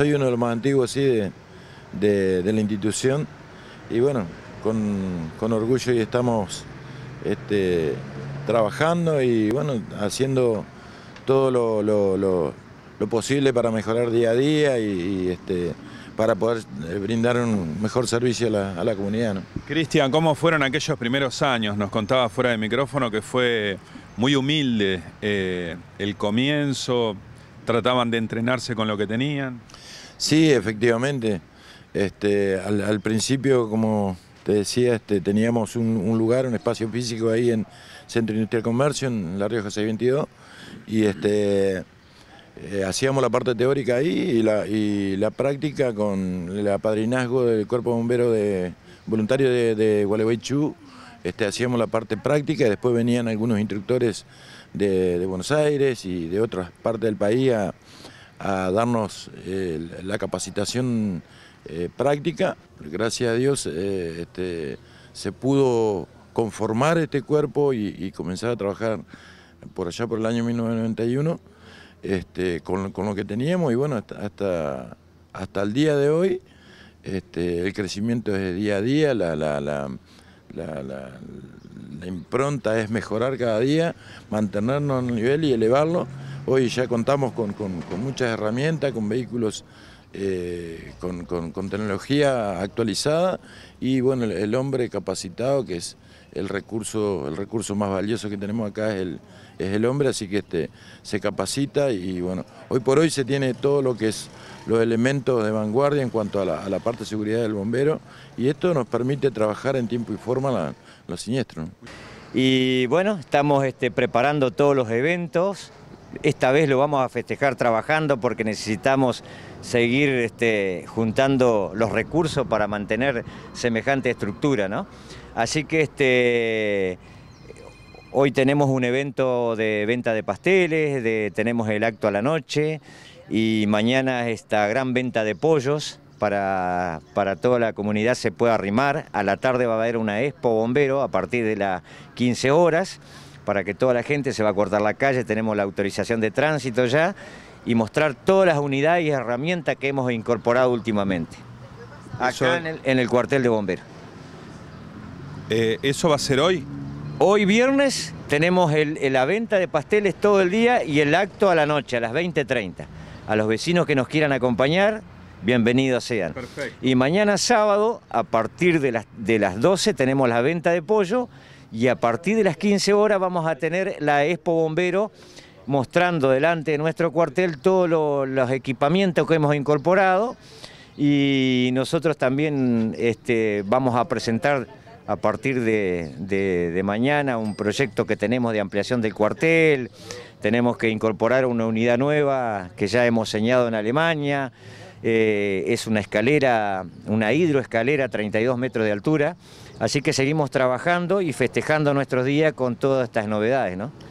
soy uno de los más antiguos de, la institución y bueno, con, orgullo y estamos este, trabajando y bueno, haciendo todo lo, posible para mejorar día a día y, este, para poder eh, brindar un mejor servicio a la, comunidad. Cristian, ¿cómo fueron aquellos primeros años? Nos contaba fuera de micrófono que fue muy humilde eh, el comienzo, trataban de entrenarse con lo que tenían. Sí, efectivamente. Este, al, principio, como te decía, este, teníamos un, lugar, un espacio físico ahí en Centro Industrial Comercio, en La Rioja 622, y este, eh, hacíamos la parte teórica ahí y la, práctica con el apadrinazgo del Cuerpo Bombero de, Voluntario de, de Gualeguaychú, este, hacíamos la parte práctica y después venían algunos instructores de, Buenos Aires y de otras partes del país a, darnos eh, la capacitación eh, práctica. Gracias a Dios eh, este, se pudo conformar este cuerpo y, comenzar a trabajar por allá por el año 1991 este, con, lo que teníamos y bueno, hasta, hasta, el día de hoy el crecimiento es de día a día, la la, la, impronta es mejorar cada día, mantenernos en un nivel y elevarlo. Hoy ya contamos con, con muchas herramientas, con vehículos eh, con, tecnología actualizada y bueno, el, hombre capacitado, que es el recurso, el recurso más valioso que tenemos acá es el, es el hombre, así que este, se capacita y bueno, hoy por hoy se tiene todo lo que es los elementos de vanguardia en cuanto a la, parte de seguridad del bombero y esto nos permite trabajar en tiempo y forma la, los Y bueno, estamos este, preparando todos los eventos, esta vez lo vamos a festejar trabajando porque necesitamos seguir este, juntando los recursos para mantener semejante estructura. Así que este, hoy tenemos un evento de venta de pasteles, tenemos el acto a la noche y mañana esta gran venta de pollos. Para, para, toda la comunidad se pueda arrimar. A la tarde va a haber una expo bombero a partir de las 15 horas para que toda la gente se va a cortar la calle, tenemos la autorización de tránsito ya y mostrar todas las unidades y herramientas que hemos incorporado últimamente. Acá en, el, cuartel de bomberos. Eh, ¿Eso va a ser hoy? Hoy viernes tenemos la venta de pasteles todo el día y el acto a la noche, a las 20.30. A los vecinos que nos quieran acompañar, bienvenidos sean. Y mañana sábado, a partir de las, de las 12, tenemos la venta de pollo y a partir de las 15 horas vamos a tener la Expo Bombero mostrando delante de nuestro cuartel todos los equipamientos que hemos incorporado y nosotros también este, vamos a presentar a partir de, mañana un proyecto que tenemos de ampliación del cuartel, tenemos que incorporar una unidad nueva que ya hemos señalado en Alemania, eh, es una escalera, una hidroescalera a 32 metros de altura, así que seguimos trabajando y festejando nuestros días con todas estas novedades. ¿no?